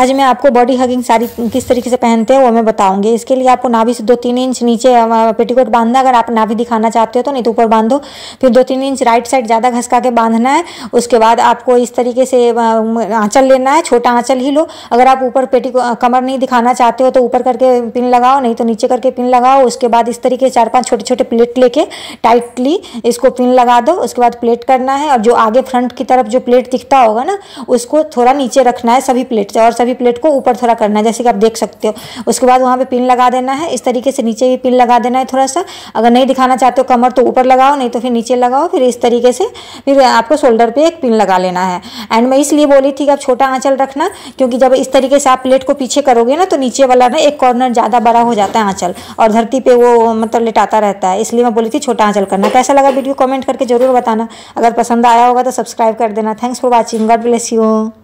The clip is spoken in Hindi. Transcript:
आज मैं आपको बॉडी हगिंग साड़ी किस तरीके से पहनते हैं वो मैं बताऊंगी इसके लिए आपको नाभि से दो तीन इंच नीचे पेटीकोट बांधना अगर आप नाभि दिखाना चाहते हो तो नहीं तो ऊपर बांधो फिर दो तीन इंच राइट साइड ज़्यादा घसका के बांधना है उसके बाद आपको इस तरीके से आँचल लेना है छोटा आँचल ही लो अगर आप ऊपर पेटी कमर नहीं दिखाना चाहते हो तो ऊपर करके पिन लगाओ नहीं तो नीचे करके पिन लगाओ उसके बाद इस तरीके चार पाँच छोटे छोटे प्लेट लेके टाइटली इसको पिन लगा दो उसके बाद प्लेट करना है और जो आगे फ्रंट की तरफ जो प्लेट दिखता होगा ना उसको थोड़ा नीचे रखना है सभी प्लेट से और सभी भी प्लेट को ऊपर थोड़ा करना है जैसे कि आप देख सकते हो उसके बाद वहाँ पे पिन लगा देना है इस तरीके से नीचे भी पिन लगा देना है थोड़ा सा अगर नहीं दिखाना चाहते हो कमर तो ऊपर लगाओ नहीं तो फिर नीचे लगाओ फिर इस तरीके से फिर आपको शोल्डर पर एक पिन लगा लेना है एंड मैं इसलिए बोली थी कि आप छोटा आँचल रखना क्योंकि जब इस तरीके से आप प्लेट को पीछे करोगे ना तो नीचे वाला ना एक कॉर्नर ज़्यादा बड़ा हो जाता है आँचल और धरती पर वो मतलब लेटाता रहता है इसलिए मैं बोली थी छोटा आँचल करना कैसा लगा वीडियो कमेंट करके जरूर बताना अगर पसंद आया होगा तो सब्सक्राइब कर देना thanks for watching God bless you